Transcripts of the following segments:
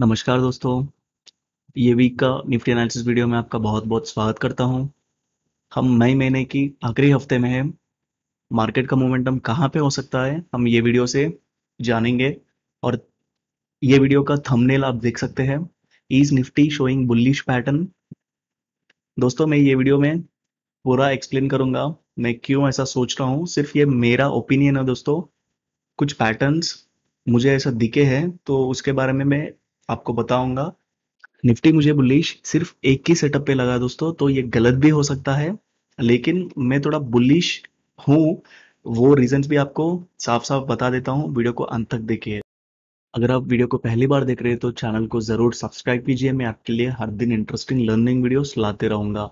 नमस्कार दोस्तों ये वीक का निफ्टी एनालिसिस वीडियो में आपका बहुत बहुत स्वागत करता हूं हम मई महीने की आखिरी हफ्ते में हैं मार्केट का मोमेंटम कहां पे हो सकता है हम ये वीडियो से जानेंगे और ये वीडियो का थंबनेल आप देख सकते हैं is Nifty showing bullish pattern दोस्तों मैं ये वीडियो में पूरा एक्सप्लेन करूंगा मैं क्यों ऐसा सोच रहा हूँ सिर्फ ये मेरा ओपिनियन है दोस्तों कुछ पैटर्न्स मुझे ऐसा दिखे हैं तो उसके बारे में मैं आपको बताऊंगा निफ्टी मुझे बुलिश सिर्फ एक ही सेटअप पे लगा दोस्तों तो ये गलत भी हो सकता है लेकिन मैं थोड़ा बुलिश हूँ वो रीजंस भी आपको साफ साफ बता देता हूँ वीडियो को अंत तक देखिए अगर आप वीडियो को पहली बार देख रहे हैं तो चैनल को जरूर सब्सक्राइब कीजिए मैं आपके लिए हर दिन इंटरेस्टिंग लर्निंग वीडियोस लाते रहूंगा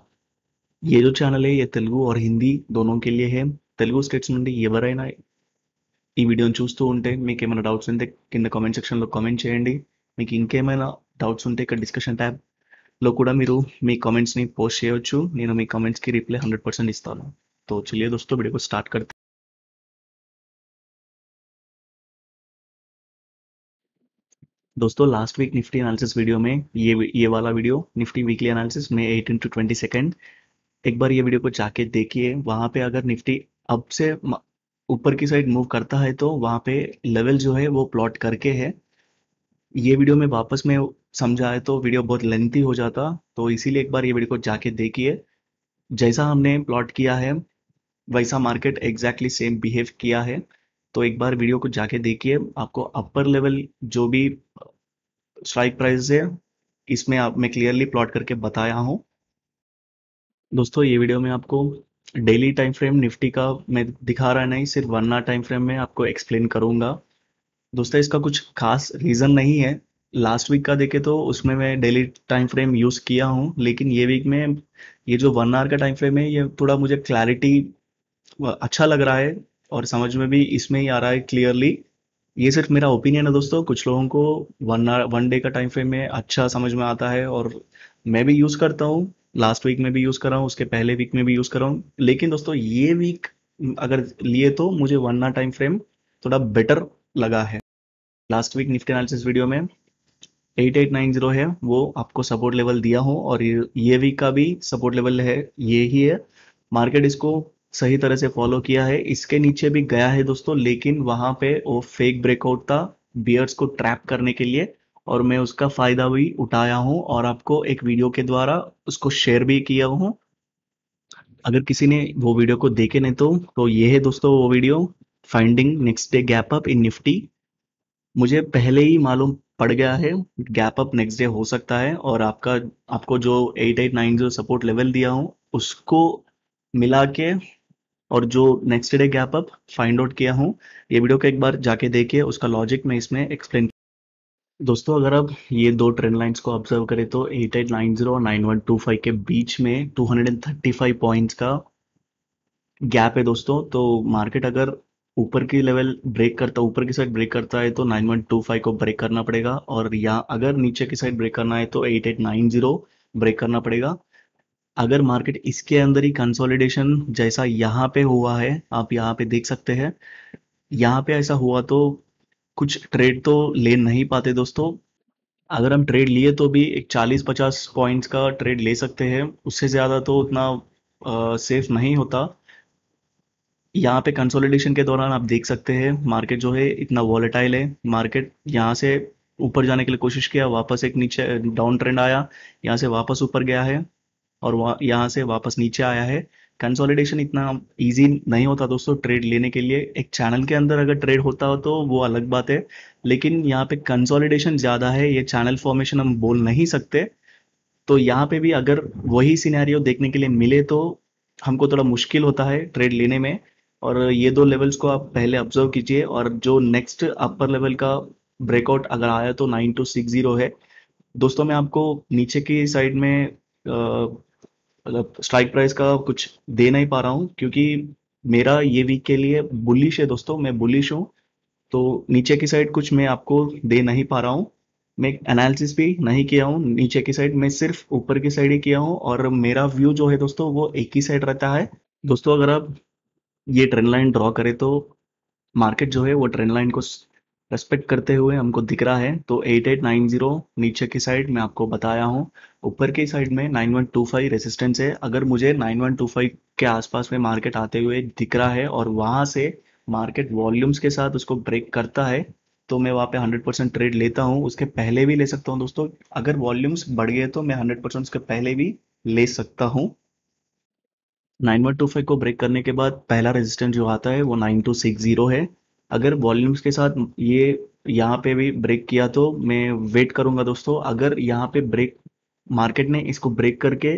ये जो चैनल है ये तेलुगु और हिंदी दोनों के लिए है तेलुगु स्टेट्स నుండి ఎవరైనా ఈ వీడియోని చూస్తూ ఉంటే మీకు ఏమైనా कमेंट ఉంటే మీకు ఇంకేమైనా డౌట్స్ ఉంటే ఇక్కడ డిస్కషన్ ట్యాబ్లో కూడా మీరు మీ కామెంట్స్ని పోస్ట్ చేయొచ్చు నేను మీ కామెంట్స్కి రిప్లై హండ్రెడ్ పర్సెంట్ ఇస్తాను तो चलिए दोस्तों वीडियो को स्टार्ट करते दोस्तों last week Nifty analysis video में ये ये वाला वीडियो निफ्टी वीकली एनालिसिस में 18 टू 20 सेकंड एक बार ये वीडियो को जाके देखिए वहां पे अगर निफ्टी अब से ऊपर की साइड मूव करता है तो वहां पे लेवल जो है वो प्लॉट करके है ये वीडियो में वापस में समझाए तो वीडियो बहुत लेंथी हो जाता तो इसीलिए एक बार ये वीडियो को जाके देखिए जैसा हमने प्लॉट किया है वैसा मार्केट एग्जैक्टली सेम बिहेव किया है तो एक बार वीडियो को जाके देखिए आपको अपर लेवल जो भी स्ट्राइक प्राइस है इसमें आप मैं क्लियरली प्लॉट करके बताया हूँ दोस्तों ये वीडियो में आपको डेली टाइम फ्रेम निफ्टी का मैं दिखा रहा नहीं सिर्फ वरना टाइम फ्रेम में आपको एक्सप्लेन करूंगा दोस्तों इसका कुछ खास रीज़न नहीं है लास्ट वीक का देखे तो उसमें मैं डेली टाइम फ्रेम यूज़ किया हूँ लेकिन ये वीक में ये जो वन आवर का टाइम फ्रेम है ये थोड़ा मुझे क्लैरिटी अच्छा लग रहा है और समझ में भी इसमें ही आ रहा है क्लियरली ये सिर्फ मेरा ओपिनियन है दोस्तों कुछ लोगों को वन आर वन डे का टाइम फ्रेम में अच्छा समझ में आता है और मैं भी यूज़ करता हूँ लास्ट वीक में भी यूज़ कर रहा हूँ उसके पहले वीक में भी यूज़ कर रहा हूँ लेकिन दोस्तों ये वीक अगर लिए तो मुझे वन आर टाइम फ्रेम थोड़ा बेटर लगा है last week Nifty analysis video में 8890 है वो आपको सपोर्ट लेवल दिया हूँ और ये वीक का भी सपोर्ट लेवल है ये ही है मार्केट इसको सही तरह से फॉलो किया है इसके नीचे भी गया है दोस्तों लेकिन वहां पे वो फेक ब्रेकआउट था बियर्स को ट्रैप करने के लिए और मैं उसका फायदा भी उठाया हूँ और आपको एक वीडियो के द्वारा उसको शेयर भी किया हूँ अगर किसी ने वो वीडियो को देखे नहीं तो तो ये है दोस्तों वो video finding next day gap up in Nifty मुझे पहले ही मालूम पड़ गया है गैप अप नेक्स्ट डे हो सकता है और आपका आपको जो जीरो सपोर्ट लेवल दिया हूँ उसको मिला के और जो next day gap up find out किया हूँ ये वीडियो को एक बार जाके देखिए उसका लॉजिक मैं इसमें एक्सप्लेन दोस्तों अगर आप ये दो ट्रेंड लाइंस को ऑब्जर्व करें तो एट एट नाइन जीरो और नाइन वन टू फाइव के बीच में two hundred and thirty five points का गैप है दोस्तों तो मार्केट अगर ऊपर की लेवल ब्रेक करता ऊपर की साइड ब्रेक करता है तो 9125 को ब्रेक करना पड़ेगा और यहाँ अगर नीचे की साइड ब्रेक करना है तो 8890 ब्रेक करना पड़ेगा अगर मार्केट इसके अंदर ही कंसोलिडेशन जैसा यहाँ पे हुआ है आप यहाँ पे देख सकते हैं यहाँ पे ऐसा हुआ तो कुछ ट्रेड तो ले नहीं पाते दोस्तों अगर हम ट्रेड लिए तो भी एक 40-50 पॉइंट्स का ट्रेड ले सकते हैं उससे ज़्यादा तो उतना सेफ नहीं होता यहाँ पे कंसोलिडेशन के दौरान आप देख सकते हैं मार्केट जो है इतना वॉलेटाइल है मार्केट यहाँ से ऊपर जाने के लिए कोशिश किया वापस एक नीचे डाउन ट्रेंड आया यहाँ से वापस ऊपर गया है और यहाँ से वापस नीचे आया है कंसोलिडेशन इतना इजी नहीं होता दोस्तों ट्रेड लेने के लिए एक चैनल के अंदर अगर ट्रेड होता हो तो वो अलग बात है लेकिन यहाँ पे कंसोलिडेशन ज़्यादा है ये चैनल फॉर्मेशन हम बोल नहीं सकते तो यहाँ पे भी अगर वही सिनेरियो देखने के लिए मिले तो हमको थोड़ा मुश्किल होता है ट्रेड लेने में और ये दो लेवल्स को आप पहले ऑब्जर्व कीजिए और जो नेक्स्ट अपर लेवल का ब्रेकआउट अगर आया तो नाइन टू सिक्स जीरो है दोस्तों मैं आपको नीचे की साइड में मतलब स्ट्राइक प्राइस का कुछ दे नहीं पा रहा हूँ क्योंकि मेरा ये वीक के लिए बुलिश है दोस्तों मैं बुलिश हूँ तो नीचे की साइड कुछ मैं आपको दे नहीं पा रहा हूँ मैं एनालिसिस भी नहीं किया हूँ नीचे की साइड मैं सिर्फ ऊपर की साइड ही किया हूँ और मेरा व्यू जो है दोस्तों वो एक ही साइड रहता है दोस्तों अगर आप ये ट्रेंड लाइन ड्रॉ करे तो मार्केट जो है वो ट्रेंड लाइन को रेस्पेक्ट करते हुए हमको दिख रहा है तो 8890 नीचे की साइड मैं आपको बताया हूँ ऊपर की साइड में 9125 रेसिस्टेंस है अगर मुझे 9125 के आसपास में मार्केट आते हुए दिख रहा है और वहाँ से मार्केट वॉल्यूम्स के साथ उसको ब्रेक करता है तो मैं वहाँ पे 100 परसेंट ट्रेड लेता हूँ उसके पहले भी ले सकता हूँ दोस्तों अगर वॉल्यूम्स बढ़ गए तो मैं हंड्रेड परसेंट उसके पहले भी ले सकता हूँ 9125 को ब्रेक करने के बाद पहला रेजिस्टेंस जो आता है वो 9260 है अगर वॉल्यूम्स के साथ ये यहाँ पे भी ब्रेक किया तो मैं वेट करूंगा दोस्तों अगर यहाँ पे ब्रेक मार्केट ने इसको ब्रेक करके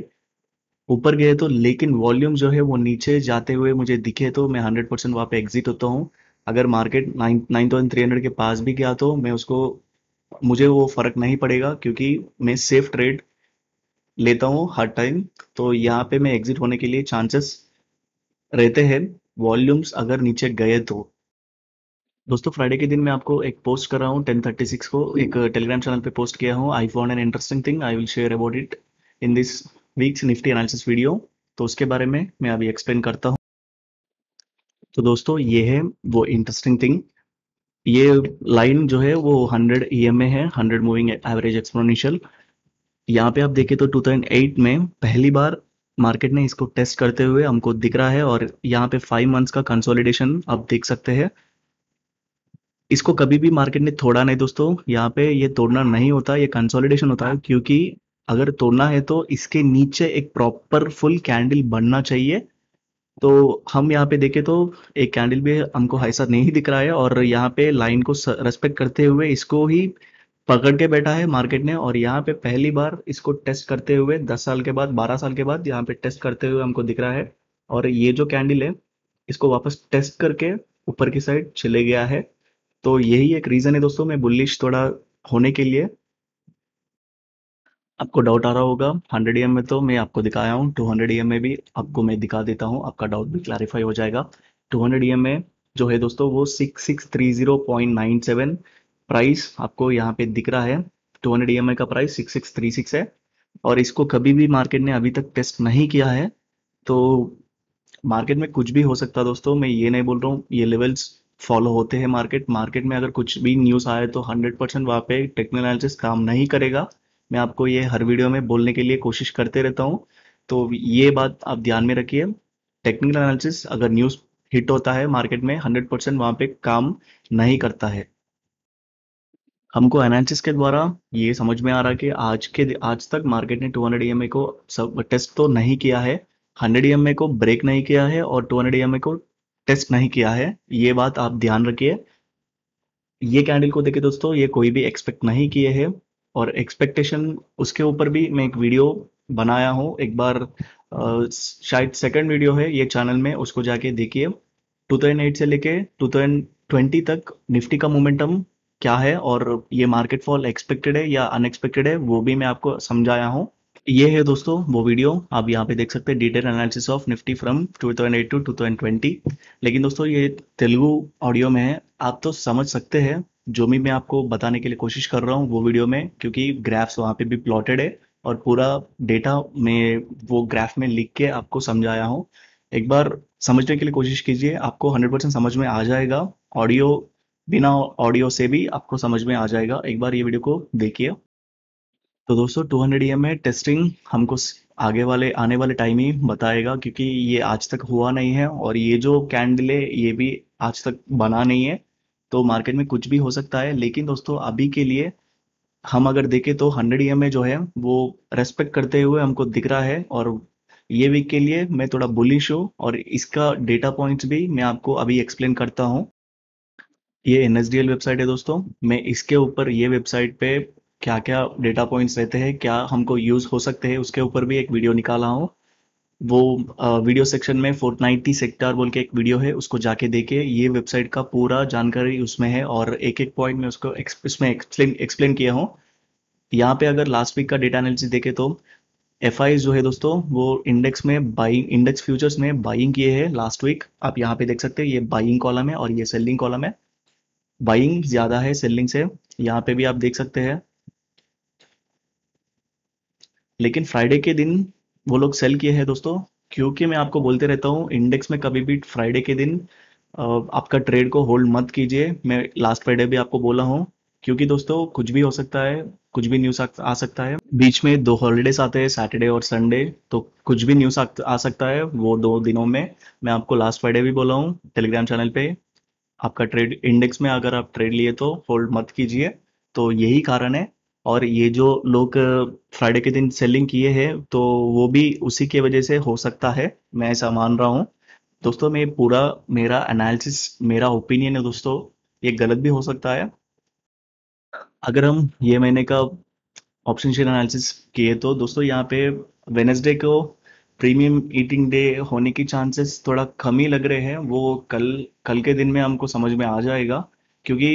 ऊपर गए तो लेकिन वॉल्यूम जो है वो नीचे जाते हुए मुझे दिखे तो मैं 100 परसेंट वहाँ पे एग्जिट होता हूँ अगर market nine nine thousand three hundred के पास भी गया तो मैं उसको मुझे वो फर्क नहीं पड़ेगा क्योंकि मैं सेफ ट्रेड लेता हूँ हर टाइम तो यहाँ पे मैं एग्जिट होने के लिए चांसेस रहते हैं वॉल्यूम्स अगर नीचे गए तो दोस्तों फ्राइडे के दिन मैं आपको एक पोस्ट कर रहा हूँ टेन थर्टी सिक्स को एक टेलीग्राम चैनल पे पोस्ट किया हूँ I found an interesting thing I will share about it in this week's Nifty analysis video तो उसके बारे में मैं अभी एक्सप्लेन करता हूँ तो दोस्तों ये है वो इंटरेस्टिंग थिंग ये लाइन जो है वो हंड्रेड ई e है हंड्रेड मूविंग एवरेज एक्सपोनेंशियल यहाँ पे आप देखें तो 2008 में पहली बार मार्केट ने इसको टेस्ट करते हुए हमको दिख रहा है और यहाँ पे फाइव मंथ्स का कंसोलिडेशन आप देख सकते हैं इसको कभी भी मार्केट ने तोड़ा नहीं दोस्तों यहाँ पे ये तोड़ना नहीं होता ये कंसोलिडेशन होता है क्योंकि अगर तोड़ना है तो इसके नीचे एक प्रॉपर फुल कैंडल बनना चाहिए तो हम यहाँ पे देखें तो एक कैंडल भी हमको ऐसा नहीं दिख रहा है और यहाँ पे लाइन को रेस्पेक्ट करते हुए इसको ही पकड़ के बैठा है मार्केट ने और यहाँ पे पहली बार इसको टेस्ट करते हुए दस साल के बाद बारह साल के बाद यहाँ पे टेस्ट करते हुए हमको दिख रहा है और ये जो कैंडल है इसको वापस टेस्ट करके ऊपर की साइड चले गया है तो यही एक रीज़न है दोस्तों मैं बुलिश थोड़ा होने के लिए आपको डाउट आ रहा होगा हंड्रेड ई में तो मैं आपको दिखाया हूँ टू हंड्रेड ई में भी आपको मैं दिखा देता हूँ आपका डाउट भी क्लैरिफाई हो जाएगा टू हंड्रेड ई में जो है दोस्तों वो six six three zero point nine seven price आपको यहाँ पे दिख रहा है टू हंड्रेड e का price six six three six है और इसको कभी भी मार्केट ने अभी तक टेस्ट नहीं किया है तो मार्केट में कुछ भी हो सकता है दोस्तों मैं ये नहीं बोल रहा हूँ ये लेवल्स फॉलो होते हैं मार्केट मार्केट में अगर कुछ भी न्यूज़ आए तो 100 परसेंट वहाँ पे टेक्निकल काम नहीं करेगा मैं आपको ये हर वीडियो में बोलने के लिए कोशिश करते रहता हूँ तो ये बात आप ध्यान में रखिए टेक्निकल एनालिसिस अगर न्यूज़ हिट होता है मार्केट में 100 परसेंट वहां पे काम नहीं करता है हमको एनालिसिस के द्वारा ये समझ में आ रहा है कि आज के आज तक मार्केट ने 200 हंड्रेड को सब टेस्ट तो नहीं किया है 100 ई को ब्रेक नहीं किया है और 200 हंड्रेड को टेस्ट नहीं किया है ये बात आप ध्यान रखिए ये कैंडल को देखिए दोस्तों ये कोई भी एक्सपेक्ट नहीं किए है और एक्सपेक्टेशन उसके ऊपर भी मैं एक वीडियो बनाया हूँ एक बार आ, शायद सेकेंड वीडियो है ये चैनल में उसको जाके देखिए टू से लेके 2020 तक निफ्टी का मोमेंटम क्या है और ये मार्केट फॉल एक्सपेक्टेड है या अनएक्सपेक्टेड है वो भी मैं आपको समझाया हूँ ये है दोस्तों वो वीडियो आप यहाँ पे देख सकते हैं detail analysis of Nifty from 2008 to 2020 लेकिन दोस्तों ये तेलुगु ऑडियो में है आप तो समझ सकते हैं जो भी मैं आपको बताने के लिए कोशिश कर रहा हूँ वो वीडियो में क्योंकि ग्राफ्स वहाँ पे भी प्लॉटेड है और पूरा डेटा में वो ग्राफ में लिख के आपको समझाया हूँ एक बार समझने के लिए कोशिश कीजिए आपको 100% समझ में आ जाएगा ऑडियो बिना ऑडियो से भी आपको समझ में आ जाएगा एक बार ये वीडियो को देखिए तो दोस्तों 200 हंड्रेड में टेस्टिंग हमको आगे वाले आने वाले टाइम ही बताएगा क्योंकि ये आज तक हुआ नहीं है और ये जो कैंडल है ये भी आज तक बना नहीं है तो मार्केट में कुछ भी हो सकता है लेकिन दोस्तों अभी के लिए हम अगर देखें तो हंड्रेड ई जो है वो रेस्पेक्ट करते हुए हमको दिख रहा है और ये वीक के लिए मैं थोड़ा बुलिश हूँ और इसका डेटा पॉइंट्स भी मैं आपको अभी एक्सप्लेन करता हूँ ये एन वेबसाइट है दोस्तों मैं इसके ऊपर ये वेबसाइट पे क्या क्या डेटा पॉइंट्स रहते हैं क्या हमको यूज हो सकते हैं उसके ऊपर भी एक वीडियो निकाला हूँ वो वीडियो सेक्शन में फोर्थ नाइनटी सेक्टर बोल के एक वीडियो है उसको जाके देखे ये वेबसाइट का पूरा जानकारी उसमें है और एक एक पॉइंट में उसको उसमें एक्सप्लेन एक्सप्लेन किया हूँ यहाँ पे अगर लास्ट वीक का डेटा एनालिसिस देखे तो एफ जो है दोस्तों वो इंडेक्स में बाइंग इंडेक्स फ्यूचर्स में बाइंग किए है लास्ट वीक आप यहाँ पे देख सकते हैं ये बाइंग कॉलम है और ये सेलिंग कॉलम है बाइंग ज्यादा है सेलिंग से यहाँ पे भी आप देख सकते हैं लेकिन फ्राइडे के दिन वो लोग सेल किए हैं दोस्तों क्योंकि मैं आपको बोलते रहता हूँ इंडेक्स में कभी भी फ्राइडे के दिन आपका ट्रेड को होल्ड मत कीजिए मैं लास्ट फ्राइडे भी आपको बोला हूँ क्योंकि दोस्तों कुछ भी हो सकता है कुछ भी न्यूज आ सकता है बीच में दो हॉलीडेज आते हैं सैटरडे और संडे तो कुछ भी न्यूज आ सकता है वो दो दिनों में मैं आपको लास्ट फ्राइडे भी बोला हूँ टेलीग्राम चैनल पे आपका ट्रेड इंडेक्स में अगर आप ट्रेड लिए तो होल्ड मत कीजिए तो यही कारण है और ये जो लोग फ्राइडे के दिन सेलिंग किए हैं तो वो भी उसी के वजह से हो सकता है मैं ऐसा मान रहा हूँ दोस्तों मैं पूरा मेरा एनालिसिस मेरा ओपिनियन है दोस्तों ये गलत भी हो सकता है अगर हम ये महीने का ऑप्शन शेयर एनालिसिस किए तो दोस्तों यहाँ पे वेनेसडे को प्रीमियम ईटिंग डे होने की चांसेस थोड़ा कम ही लग रहे हैं वो कल कल के दिन में हमको समझ में आ जाएगा क्योंकि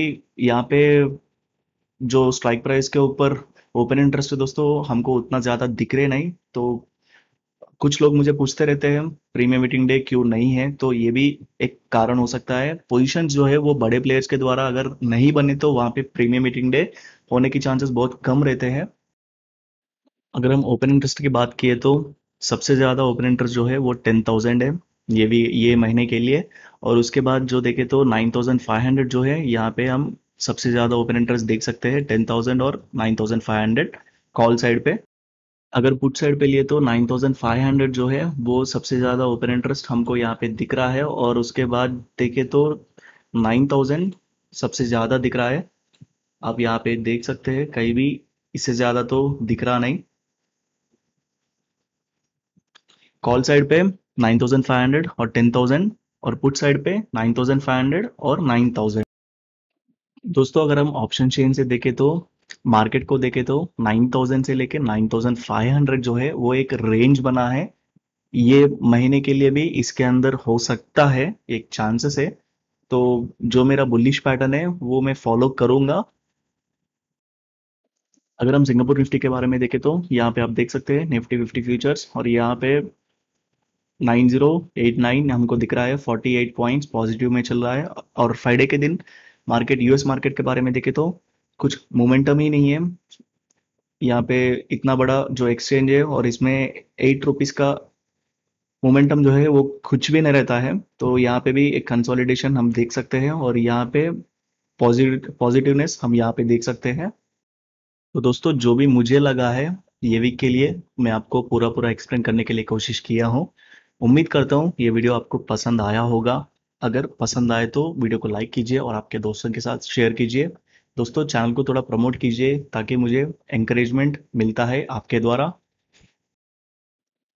यहाँ पे जो स्ट्राइक प्राइस के ऊपर ओपन इंटरेस्ट है दोस्तों हमको उतना ज़्यादा दिख रहे नहीं तो कुछ लोग मुझे पूछते रहते हैं प्रीमियम मीटिंग डे क्यों नहीं है तो ये भी एक कारण हो सकता है पोजीशन जो है वो बड़े प्लेयर्स के द्वारा अगर नहीं बने तो वहां पे प्रीमियम मीटिंग डे होने की चांसेस बहुत कम रहते हैं अगर हम ओपन इंटरेस्ट की बात किए तो सबसे ज़्यादा ओपन इंटरेस्ट जो है वो टेन थाउजेंड है ये भी ये महीने के लिए और उसके बाद जो देखे तो नाइन थाउजेंड फाइव हंड्रेड जो है यहाँ पे हम सबसे ज़्यादा ओपन इंटरेस्ट देख सकते हैं टेन थाउजेंड और nine thousand five hundred call side पे अगर पुट साइड पे लिए तो नाइन थाउजेंड फाइव हंड्रेड जो है वो सबसे ज़्यादा ओपन इंटरेस्ट हमको यहाँ पे दिख रहा है और उसके बाद देखे तो नाइन थाउजेंड सबसे ज़्यादा दिख रहा है आप यहाँ पे देख सकते हैं कहीं भी इससे ज़्यादा तो दिख रहा नहीं कॉल साइड पे 9500 और 10000 और पुट साइड पे 9500 और 9000 दोस्तों अगर हम ऑप्शन चेन से देखें तो मार्केट को देखें तो 9000 से लेके 9500 जो है वो एक रेंज बना है ये महीने के लिए भी इसके अंदर हो सकता है एक चांसेस है तो जो मेरा बुलिश पैटर्न है वो मैं फॉलो करूंगा अगर हम सिंगापुर निफ्टी के बारे में देखें तो यहाँ पे आप देख सकते हैं निफ्टी फिफ्टी फ्यूचर्स और यहाँ पे 9089 हमको दिख रहा है 48 पॉइंट्स पॉजिटिव में चल रहा है और फ्राइडे के दिन मार्केट यूएस मार्केट के बारे में देखे तो कुछ मोमेंटम ही नहीं है यहाँ पे इतना बड़ा जो एक्सचेंज है और इसमें एट रुपीज का मोमेंटम जो है वो कुछ भी नहीं रहता है तो यहाँ पे भी एक कंसोलिडेशन हम देख सकते हैं और यहाँ पे पॉजिटिवनेस हम यहाँ पे देख सकते हैं तो दोस्तों जो भी मुझे लगा है ये वीक के लिए मैं आपको पूरा पूरा एक्सप्लेन करने के लिए कोशिश किया हूँ उम्मीद करता हूँ ये वीडियो आपको पसंद आया होगा अगर पसंद आए तो वीडियो को लाइक कीजिए और आपके दोस्तों के साथ शेयर कीजिए दोस्तों चैनल को थोड़ा प्रमोट कीजिए ताकि मुझे एंकरेजमेंट मिलता है आपके द्वारा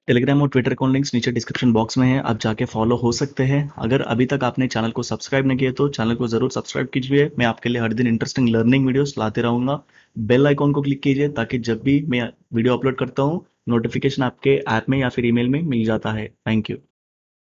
टेलीग्राम और ट्विटर अकाउंट लिंक्स नीचे डिस्क्रिप्शन बॉक्स में है आप जाके फॉलो हो सकते हैं अगर अभी तक आपने चैनल को सब्सक्राइब नहीं किया तो चैनल को जरूर सब्सक्राइब कीजिए मैं आपके लिए हर दिन इंटरेस्टिंग लर्निंग वीडियोस लाते रहूंगा बेल आइकॉन को क्लिक कीजिए ताकि जब भी मैं वीडियो अपलोड करता हूँ नोटिफिकेशन आपके ऐप में या फिर ईमेल में मिल जाता है थैंक यू